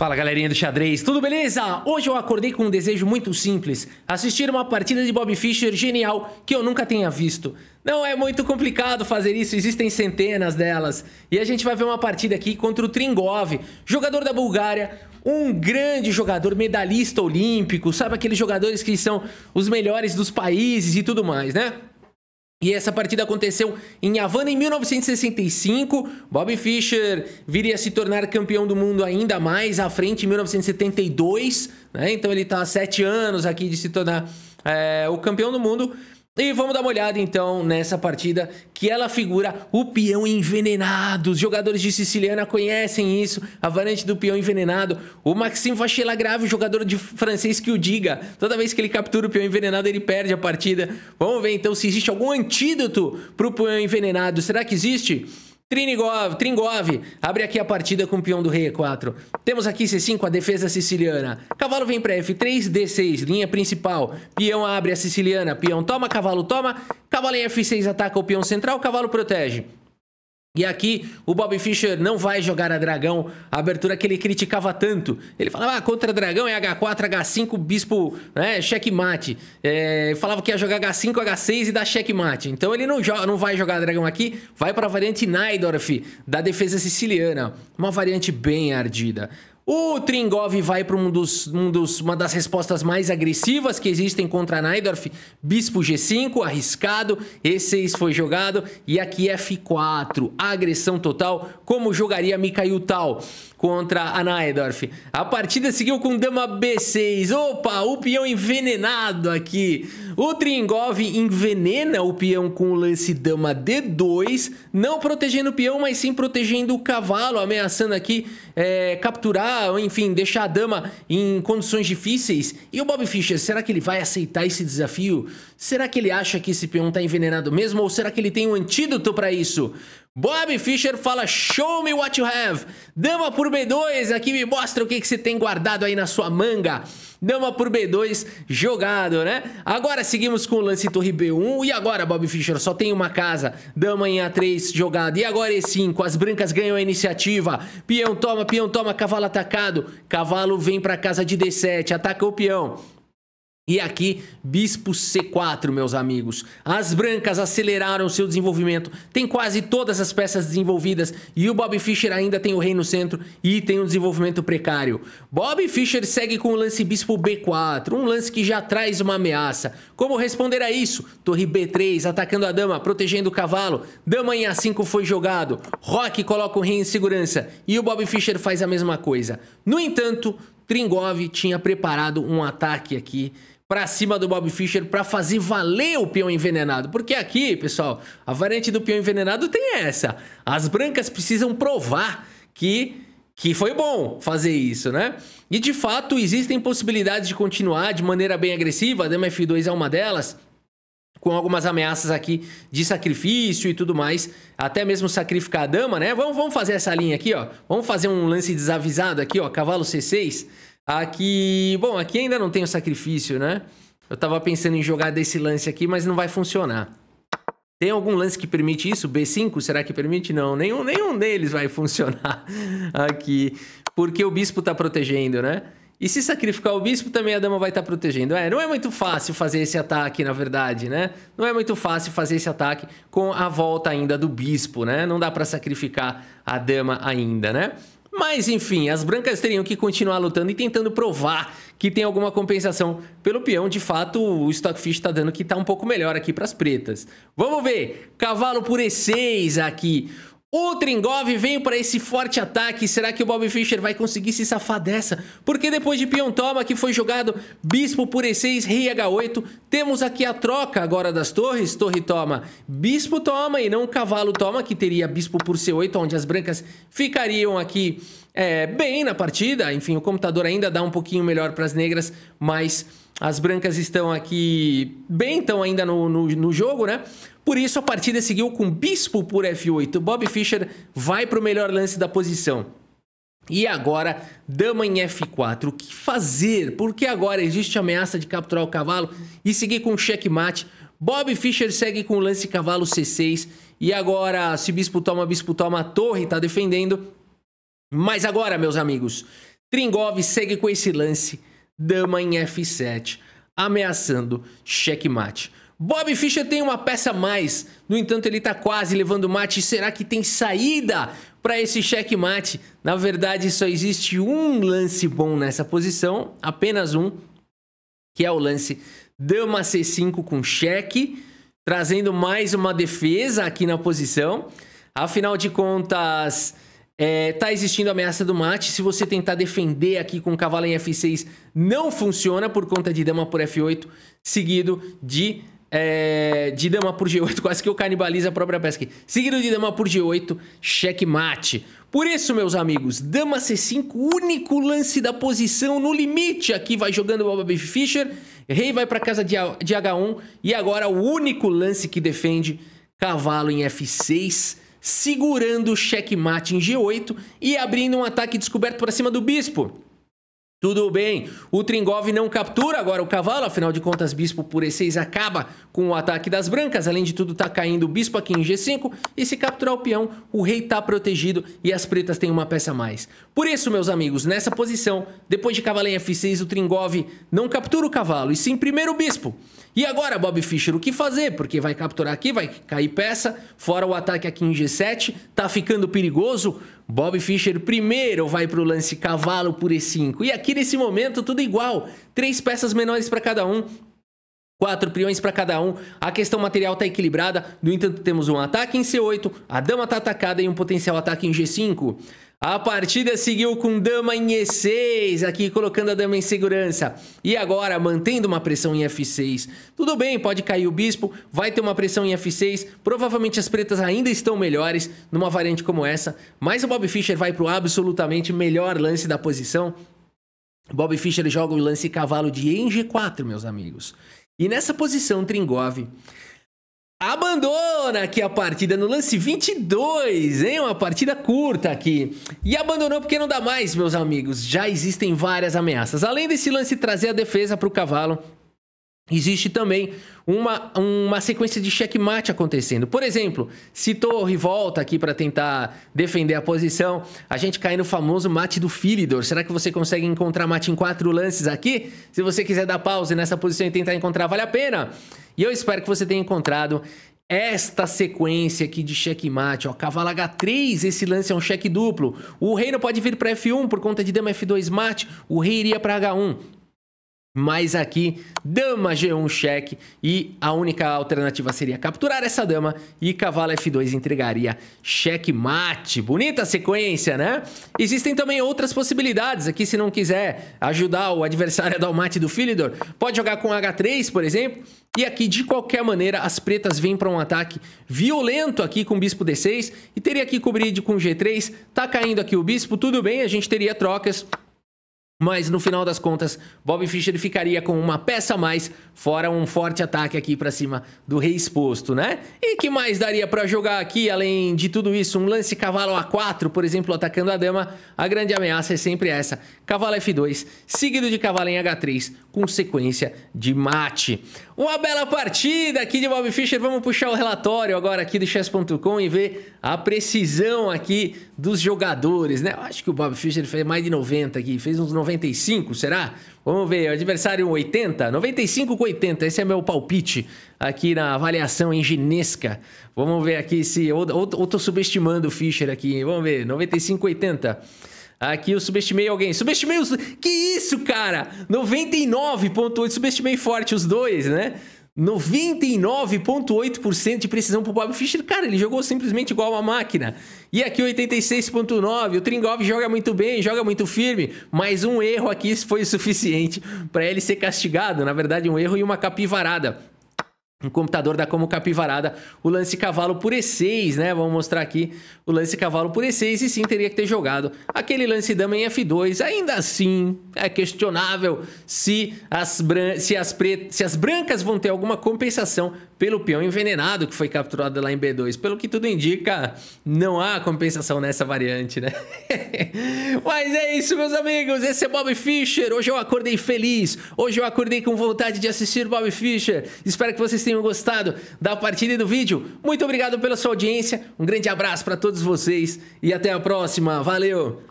Fala galerinha do xadrez, tudo beleza? Hoje eu acordei com um desejo muito simples: assistir uma partida de Bob Fischer genial que eu nunca tenha visto. Não é muito complicado fazer isso, existem centenas delas. E a gente vai ver uma partida aqui contra o Tringov, jogador da Bulgária, um grande jogador, medalhista olímpico, sabe aqueles jogadores que são os melhores dos países e tudo mais, né? E essa partida aconteceu em Havana em 1965. Bobby Fischer viria a se tornar campeão do mundo ainda mais à frente em 1972. Né? Então ele está há sete anos aqui de se tornar é, o campeão do mundo. E vamos dar uma olhada então nessa partida que ela figura o peão envenenado. Os jogadores de Siciliana conhecem isso, a variante do peão envenenado. O Maxime Vachela Grave, jogador de francês que o diga. Toda vez que ele captura o peão envenenado, ele perde a partida. Vamos ver então se existe algum antídoto para o peão envenenado. Será que existe? Tringove, Tringov, abre aqui a partida com o peão do rei E4. Temos aqui C5, a defesa siciliana. Cavalo vem para F3, D6, linha principal. Peão abre a siciliana, peão toma, cavalo toma. Cavalo em F6 ataca o peão central, cavalo protege. E aqui o Bob Fischer não vai jogar a Dragão, a abertura que ele criticava tanto. Ele falava, ah, contra Dragão é H4, H5, Bispo, né, checkmate. É, falava que ia jogar H5, H6 e dar checkmate. Então ele não, joga, não vai jogar Dragão aqui, vai para a variante Naidorf, da defesa siciliana. Uma variante bem ardida. O Tringov vai para um dos, um dos, uma das respostas mais agressivas que existem contra Naidorf. Bispo G5, arriscado. E6 foi jogado. E aqui é F4. Agressão total, como jogaria Mikhail Tal contra a Naidorf. A partida seguiu com dama B6. Opa, o peão envenenado aqui. O Tringov envenena o peão com o lance dama D2. Não protegendo o peão, mas sim protegendo o cavalo. Ameaçando aqui é, capturar enfim, deixar a dama em condições difíceis. E o Bob Fischer, será que ele vai aceitar esse desafio? Será que ele acha que esse peão tá envenenado mesmo ou será que ele tem um antídoto para isso? Bob Fischer fala, show me what you have. Dama por B2, aqui me mostra o que, que você tem guardado aí na sua manga. Dama por B2 jogado, né? Agora seguimos com o lance torre B1. E agora, Bob Fischer, só tem uma casa. Dama em A3 jogado. E agora E5. É As brancas ganham a iniciativa. Peão toma, peão toma, cavalo atacado. Cavalo vem pra casa de D7. Ataca o peão. E aqui, bispo C4, meus amigos. As brancas aceleraram seu desenvolvimento, tem quase todas as peças desenvolvidas e o Bob Fischer ainda tem o rei no centro e tem um desenvolvimento precário. Bob Fischer segue com o lance bispo B4, um lance que já traz uma ameaça. Como responder a isso? Torre B3 atacando a dama, protegendo o cavalo. Dama em A5 foi jogado. Rock coloca o rei em segurança e o Bob Fischer faz a mesma coisa. No entanto, Tringov tinha preparado um ataque aqui para cima do Bob Fischer para fazer valer o peão envenenado. Porque aqui, pessoal, a variante do peão envenenado tem essa. As brancas precisam provar que que foi bom fazer isso, né? E de fato, existem possibilidades de continuar de maneira bem agressiva, a dama F2 é uma delas, com algumas ameaças aqui de sacrifício e tudo mais, até mesmo sacrificar a dama, né? Vamos, vamos fazer essa linha aqui, ó. Vamos fazer um lance desavisado aqui, ó, cavalo C6, Aqui, bom, aqui ainda não tem o sacrifício, né? Eu tava pensando em jogar desse lance aqui, mas não vai funcionar. Tem algum lance que permite isso? B5, será que permite? Não, nenhum, nenhum deles vai funcionar aqui, porque o bispo tá protegendo, né? E se sacrificar o bispo, também a dama vai estar tá protegendo. É, não é muito fácil fazer esse ataque, na verdade, né? Não é muito fácil fazer esse ataque com a volta ainda do bispo, né? Não dá para sacrificar a dama ainda, né? Mas enfim, as brancas teriam que continuar lutando e tentando provar que tem alguma compensação pelo peão. De fato, o Stockfish está dando que está um pouco melhor aqui para as pretas. Vamos ver. Cavalo por E6 aqui. O Tringov veio para esse forte ataque, será que o Bob Fischer vai conseguir se safar dessa? Porque depois de peão toma, que foi jogado bispo por e6, rei h8, temos aqui a troca agora das torres, torre toma, bispo toma e não cavalo toma, que teria bispo por c8, onde as brancas ficariam aqui é, bem na partida. Enfim, o computador ainda dá um pouquinho melhor para as negras, mas as brancas estão aqui bem, estão ainda no, no, no, jogo, né? Por isso, a partida seguiu com Bispo por F8. Bob Fischer vai para o melhor lance da posição. E agora, dama em F4. O que fazer? Porque agora existe a ameaça de capturar o cavalo e seguir com checkmate. Bob Fischer segue com o lance cavalo C6. E agora, se bispo toma, bispo toma, a torre está defendendo. Mas agora, meus amigos, Tringov segue com esse lance dama em F7, ameaçando checkmate. Bob Fischer tem uma peça a mais, no entanto ele está quase levando mate. Será que tem saída para esse checkmate? Na verdade, só existe um lance bom nessa posição, apenas um, que é o lance dama C5 com cheque, trazendo mais uma defesa aqui na posição. Afinal de contas, é, tá existindo a ameaça do mate. Se você tentar defender aqui com cavalo em F6, não funciona por conta de dama por F8, seguido de, é, de dama por G8. Quase que eu canibalizo a própria peça aqui. Seguido de dama por G8, checkmate. Por isso, meus amigos, dama C5, único lance da posição no limite. Aqui vai jogando o Bobby Fischer. Rei vai para casa de, de H1. E agora o único lance que defende cavalo em F6 segurando o checkmate em G8 e abrindo um ataque descoberto para cima do bispo. Tudo bem, o Tringov não captura agora o cavalo, afinal de contas, bispo por E6 acaba com o ataque das brancas. Além de tudo, tá caindo o bispo aqui em G5, e se capturar o peão, o rei tá protegido e as pretas têm uma peça a mais. Por isso, meus amigos, nessa posição, depois de cavalo em F6, o Tringov não captura o cavalo, e sim primeiro o bispo. E agora, Bob Fischer, o que fazer? Porque vai capturar aqui, vai cair peça, fora o ataque aqui em G7, tá ficando perigoso. Bob Fischer primeiro vai pro lance cavalo por E5. E aqui nesse momento tudo igual, três peças menores para cada um, Quatro peões para cada um, a questão material está equilibrada, no entanto temos um ataque em C8, a dama está atacada e um potencial ataque em G5. A partida seguiu com dama em E6, aqui colocando a dama em segurança. E agora, mantendo uma pressão em F6. Tudo bem, pode cair o bispo, vai ter uma pressão em F6. Provavelmente as pretas ainda estão melhores numa variante como essa. Mas o Bob Fischer vai para o absolutamente melhor lance da posição. Bob Fischer joga o lance cavalo de em G4, meus amigos. E nessa posição, Tringov Abandona aqui a partida no lance 22, hein? Uma partida curta aqui. E abandonou porque não dá mais, meus amigos. Já existem várias ameaças. Além desse lance trazer a defesa para o cavalo, existe também uma, uma sequência de checkmate acontecendo. Por exemplo, se Torre volta aqui para tentar defender a posição, a gente cai no famoso mate do Philidor. Será que você consegue encontrar mate em quatro lances aqui? Se você quiser dar pause nessa posição e tentar encontrar, vale a pena. E eu espero que você tenha encontrado esta sequência aqui de checkmate, ó, cavalo H3, esse lance é um cheque duplo. O rei não pode vir para F1 por conta de dama F2 mate, o rei iria para H1. Mas aqui, dama G1 cheque e a única alternativa seria capturar essa dama e cavalo F2 entregaria cheque mate. Bonita sequência, né? Existem também outras possibilidades aqui se não quiser ajudar o adversário a dar o mate do Philidor. Pode jogar com H3, por exemplo. E aqui, de qualquer maneira, as pretas vêm para um ataque violento aqui com bispo D6 e teria que cobrir com G3. Tá caindo aqui o bispo, tudo bem, a gente teria trocas mas no final das contas, Bob Fischer ficaria com uma peça a mais, fora um forte ataque aqui para cima do rei exposto, né? E que mais daria para jogar aqui, além de tudo isso? Um lance cavalo A4, por exemplo, atacando a dama. A grande ameaça é sempre essa. Cavalo F2, seguido de cavalo em H3, com sequência de mate. Uma bela partida aqui de Bob Fischer. Vamos puxar o relatório agora aqui do chess.com e ver a precisão aqui dos jogadores, né? Eu acho que o Bob Fischer fez mais de 90 aqui, fez uns 95, será? Vamos ver, adversário 80, 95 com 80, esse é meu palpite aqui na avaliação Ginesca. Vamos ver aqui se, ou, ou, ou tô subestimando o Fischer aqui, vamos ver, 95, 80. Aqui eu subestimei alguém. Subestimei os... Que isso, cara? 99.8, subestimei forte os dois, né? 99,8% de precisão pro Bob Fischer. Cara, ele jogou simplesmente igual uma máquina. E aqui 86,9%. O Tringov joga muito bem, joga muito firme. Mas um erro aqui foi o suficiente para ele ser castigado. Na verdade, um erro e uma capivarada um computador dá como capivarada o lance cavalo por E6, né? Vamos mostrar aqui o lance cavalo por E6 e sim teria que ter jogado aquele lance dama em F2. Ainda assim, é questionável se as, se as, se as brancas vão ter alguma compensação pelo peão envenenado que foi capturado lá em B2. Pelo que tudo indica, não há compensação nessa variante, né? Mas é isso, meus amigos. Esse é Bob Fischer. Hoje eu acordei feliz. Hoje eu acordei com vontade de assistir Bob Fischer. Espero que vocês tenham tenham gostado da partida e do vídeo. Muito obrigado pela sua audiência, um grande abraço para todos vocês e até a próxima. Valeu!